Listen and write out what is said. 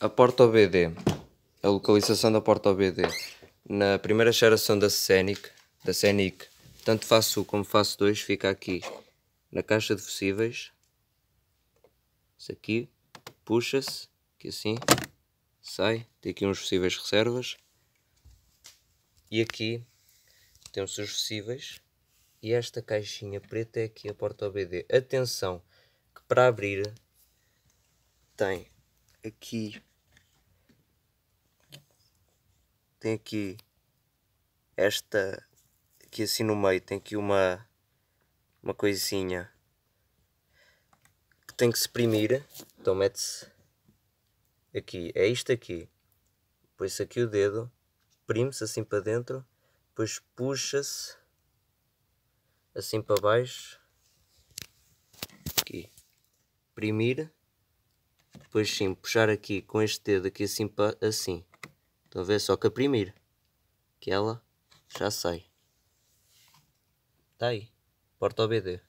A porta OBD, a localização da porta OBD. Na primeira geração da Scenic, da Scenic, tanto face 1 como face 2 fica aqui na caixa de fusíveis. Isso aqui puxa-se, que assim sai, tem aqui uns fusíveis reservas. E aqui temos os fusíveis e esta caixinha preta é aqui a porta OBD. Atenção, que para abrir tem aqui tem aqui esta aqui assim no meio tem aqui uma uma coisinha que tem que se então mete-se aqui, é isto aqui põe-se aqui o dedo prime-se assim para dentro depois puxa-se assim para baixo aqui primir depois sim, puxar aqui com este dedo aqui assim para assim Estão a ver? Só primeira, Que ela já sai. Está aí. Porta OBD.